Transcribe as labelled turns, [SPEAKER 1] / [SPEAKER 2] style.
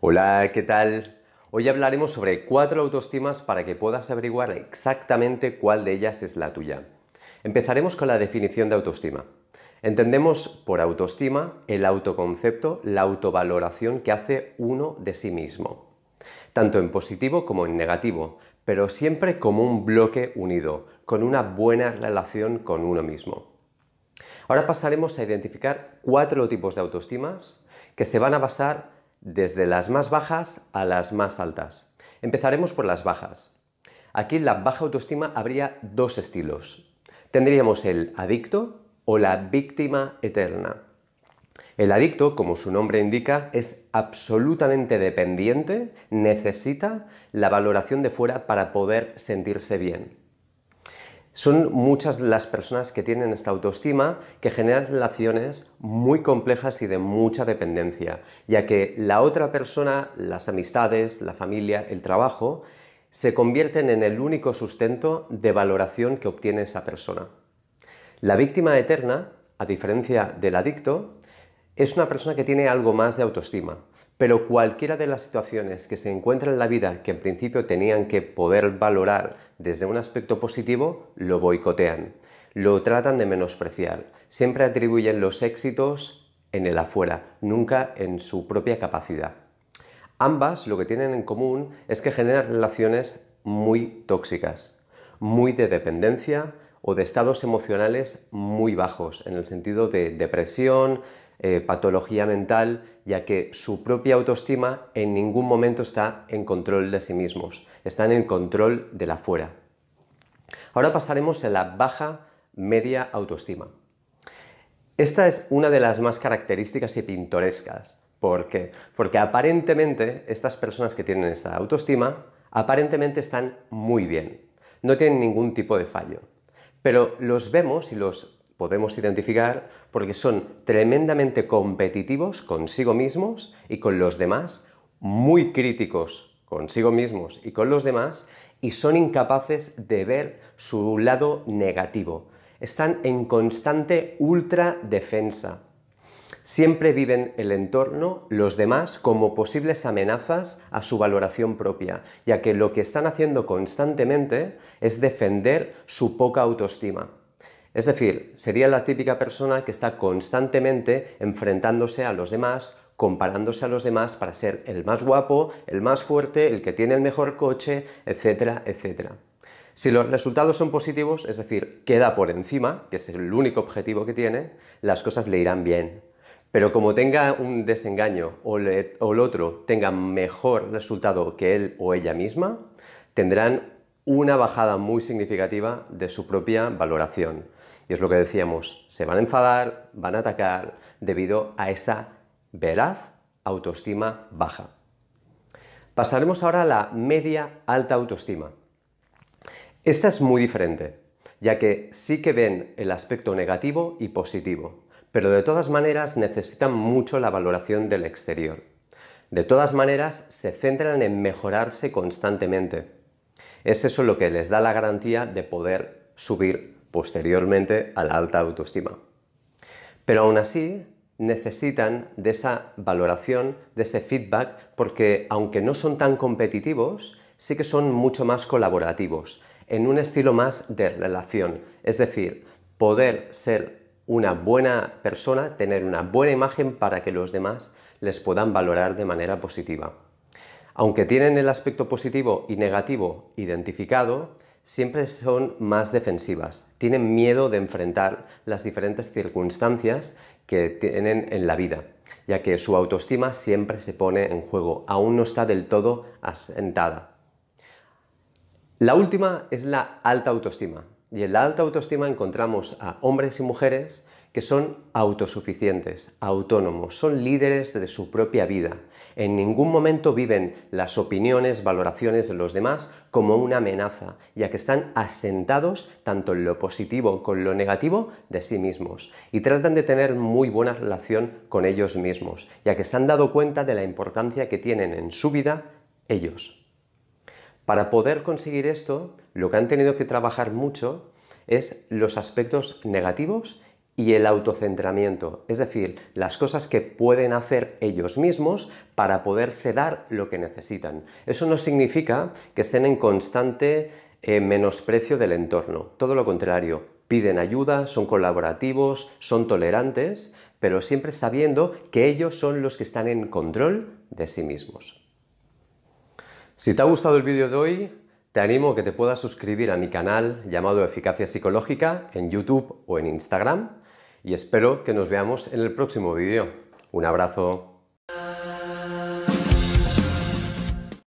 [SPEAKER 1] Hola, ¿qué tal? Hoy hablaremos sobre cuatro autoestimas para que puedas averiguar exactamente cuál de ellas es la tuya. Empezaremos con la definición de autoestima. Entendemos por autoestima el autoconcepto, la autovaloración que hace uno de sí mismo, tanto en positivo como en negativo, pero siempre como un bloque unido, con una buena relación con uno mismo. Ahora pasaremos a identificar cuatro tipos de autoestimas que se van a basar desde las más bajas a las más altas. Empezaremos por las bajas. Aquí en la baja autoestima habría dos estilos. Tendríamos el adicto o la víctima eterna. El adicto, como su nombre indica, es absolutamente dependiente, necesita la valoración de fuera para poder sentirse bien. Son muchas las personas que tienen esta autoestima que generan relaciones muy complejas y de mucha dependencia, ya que la otra persona, las amistades, la familia, el trabajo, se convierten en el único sustento de valoración que obtiene esa persona. La víctima eterna, a diferencia del adicto, es una persona que tiene algo más de autoestima, pero cualquiera de las situaciones que se encuentran en la vida que en principio tenían que poder valorar desde un aspecto positivo, lo boicotean, lo tratan de menospreciar, siempre atribuyen los éxitos en el afuera, nunca en su propia capacidad. Ambas lo que tienen en común es que generan relaciones muy tóxicas, muy de dependencia o de estados emocionales muy bajos, en el sentido de depresión, eh, patología mental, ya que su propia autoestima en ningún momento está en control de sí mismos, están en control de la fuera. Ahora pasaremos a la baja media autoestima. Esta es una de las más características y pintorescas. ¿Por qué? Porque aparentemente estas personas que tienen esa autoestima aparentemente están muy bien, no tienen ningún tipo de fallo. Pero los vemos y los podemos identificar porque son tremendamente competitivos consigo mismos y con los demás, muy críticos consigo mismos y con los demás, y son incapaces de ver su lado negativo. Están en constante ultra defensa. Siempre viven el entorno, los demás, como posibles amenazas a su valoración propia, ya que lo que están haciendo constantemente es defender su poca autoestima. Es decir, sería la típica persona que está constantemente enfrentándose a los demás, comparándose a los demás para ser el más guapo, el más fuerte, el que tiene el mejor coche, etcétera, etcétera. Si los resultados son positivos, es decir, queda por encima, que es el único objetivo que tiene, las cosas le irán bien. Pero como tenga un desengaño o, o el otro tenga mejor resultado que él o ella misma, tendrán una bajada muy significativa de su propia valoración. Y es lo que decíamos, se van a enfadar, van a atacar debido a esa veraz autoestima baja. Pasaremos ahora a la media alta autoestima. Esta es muy diferente, ya que sí que ven el aspecto negativo y positivo, pero de todas maneras necesitan mucho la valoración del exterior. De todas maneras, se centran en mejorarse constantemente. Es eso lo que les da la garantía de poder subir posteriormente a la alta autoestima. Pero aún así, necesitan de esa valoración, de ese feedback, porque aunque no son tan competitivos, sí que son mucho más colaborativos, en un estilo más de relación. Es decir, poder ser una buena persona, tener una buena imagen para que los demás les puedan valorar de manera positiva. Aunque tienen el aspecto positivo y negativo identificado, siempre son más defensivas, tienen miedo de enfrentar las diferentes circunstancias que tienen en la vida, ya que su autoestima siempre se pone en juego, aún no está del todo asentada. La última es la alta autoestima, y en la alta autoestima encontramos a hombres y mujeres que son autosuficientes, autónomos, son líderes de su propia vida. En ningún momento viven las opiniones, valoraciones de los demás como una amenaza, ya que están asentados tanto en lo positivo como en lo negativo de sí mismos y tratan de tener muy buena relación con ellos mismos, ya que se han dado cuenta de la importancia que tienen en su vida ellos. Para poder conseguir esto, lo que han tenido que trabajar mucho es los aspectos negativos y el autocentramiento, es decir, las cosas que pueden hacer ellos mismos para poderse dar lo que necesitan. Eso no significa que estén en constante eh, menosprecio del entorno, todo lo contrario, piden ayuda, son colaborativos, son tolerantes, pero siempre sabiendo que ellos son los que están en control de sí mismos. Si te ha gustado el vídeo de hoy, te animo a que te puedas suscribir a mi canal llamado Eficacia Psicológica en YouTube o en Instagram y espero que nos veamos en el próximo vídeo. Un abrazo.